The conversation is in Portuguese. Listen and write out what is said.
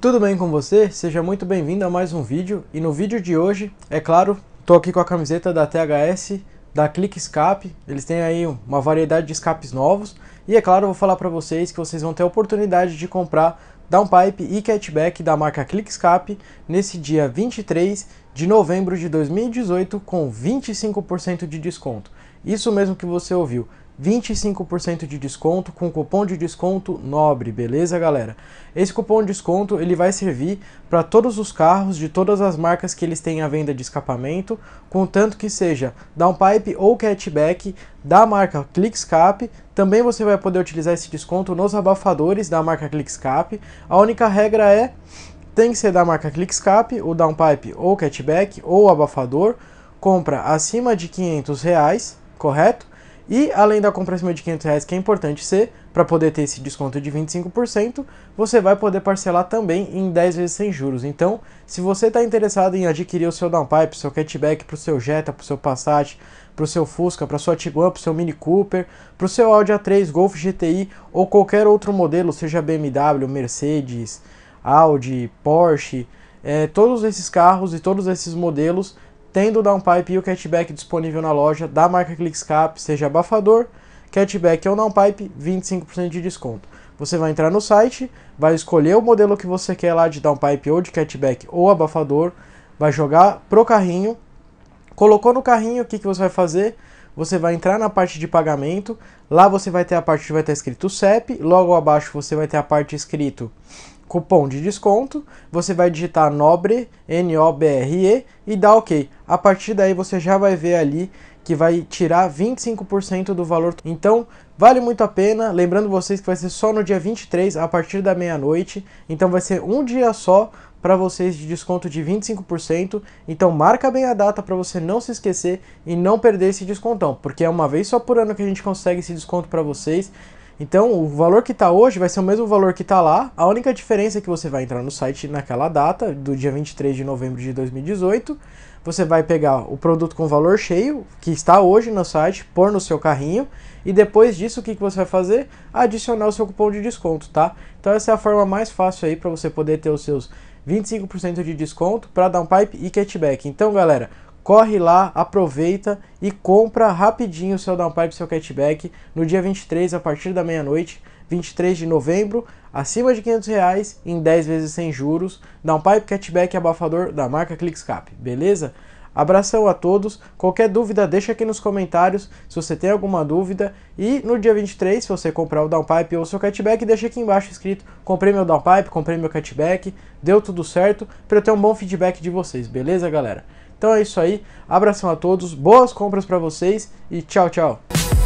Tudo bem com você? Seja muito bem-vindo a mais um vídeo. E no vídeo de hoje, é claro, estou aqui com a camiseta da THS, da Click Escape. Eles têm aí uma variedade de escapes novos. E é claro, vou falar para vocês que vocês vão ter a oportunidade de comprar Downpipe e Catback da marca Click Escape nesse dia 23 de novembro de 2018 com 25% de desconto. Isso mesmo que você ouviu. 25% de desconto com cupom de desconto NOBRE, beleza, galera? Esse cupom de desconto ele vai servir para todos os carros de todas as marcas que eles têm à venda de escapamento, contanto que seja downpipe ou catback da marca Clickscape. Também você vai poder utilizar esse desconto nos abafadores da marca Clickscape. A única regra é tem que ser da marca Clickscape, o downpipe ou catback ou abafador, compra acima de 500 reais, correto? E além da compra acima de 500 reais, que é importante ser, para poder ter esse desconto de 25%, você vai poder parcelar também em 10 vezes sem juros. Então, se você está interessado em adquirir o seu downpipe, seu catback, para o seu Jetta, para o seu Passat, para o seu Fusca, para sua Tiguan, para o seu Mini Cooper, para o seu Audi A3, Golf GTI ou qualquer outro modelo, seja BMW, Mercedes, Audi, Porsche, é, todos esses carros e todos esses modelos tendo o downpipe e o catback disponível na loja da marca ClickScap, seja abafador, catback ou downpipe, 25% de desconto. Você vai entrar no site, vai escolher o modelo que você quer lá de downpipe ou de catback ou abafador, vai jogar pro carrinho. Colocou no carrinho, o que, que você vai fazer? Você vai entrar na parte de pagamento, lá você vai ter a parte que vai estar escrito CEP, logo abaixo você vai ter a parte escrito cupom de desconto, você vai digitar Nobre, N-O-B-R-E, e dá OK. A partir daí você já vai ver ali que vai tirar 25% do valor. Então, vale muito a pena. Lembrando vocês que vai ser só no dia 23, a partir da meia-noite. Então, vai ser um dia só para vocês de desconto de 25%. Então, marca bem a data para você não se esquecer e não perder esse descontão, porque é uma vez só por ano que a gente consegue esse desconto para vocês. Então, o valor que está hoje vai ser o mesmo valor que está lá. A única diferença é que você vai entrar no site naquela data, do dia 23 de novembro de 2018. Você vai pegar o produto com valor cheio, que está hoje no site, pôr no seu carrinho. E depois disso, o que, que você vai fazer? Adicionar o seu cupom de desconto, tá? Então, essa é a forma mais fácil aí para você poder ter os seus 25% de desconto para dar um pipe e catchback. Então, galera, corre lá, aproveita e compra rapidinho o seu downpipe, seu catback, no dia 23, a partir da meia-noite, 23 de novembro, acima de 500 reais, em 10 vezes sem juros, downpipe, catback abafador da marca ClickScap, beleza? Abração a todos. Qualquer dúvida, deixa aqui nos comentários se você tem alguma dúvida. E no dia 23, se você comprar o downpipe ou o seu catback, deixa aqui embaixo escrito: comprei meu downpipe, comprei meu catback, deu tudo certo, para eu ter um bom feedback de vocês, beleza, galera? Então é isso aí. Abração a todos, boas compras para vocês e tchau, tchau.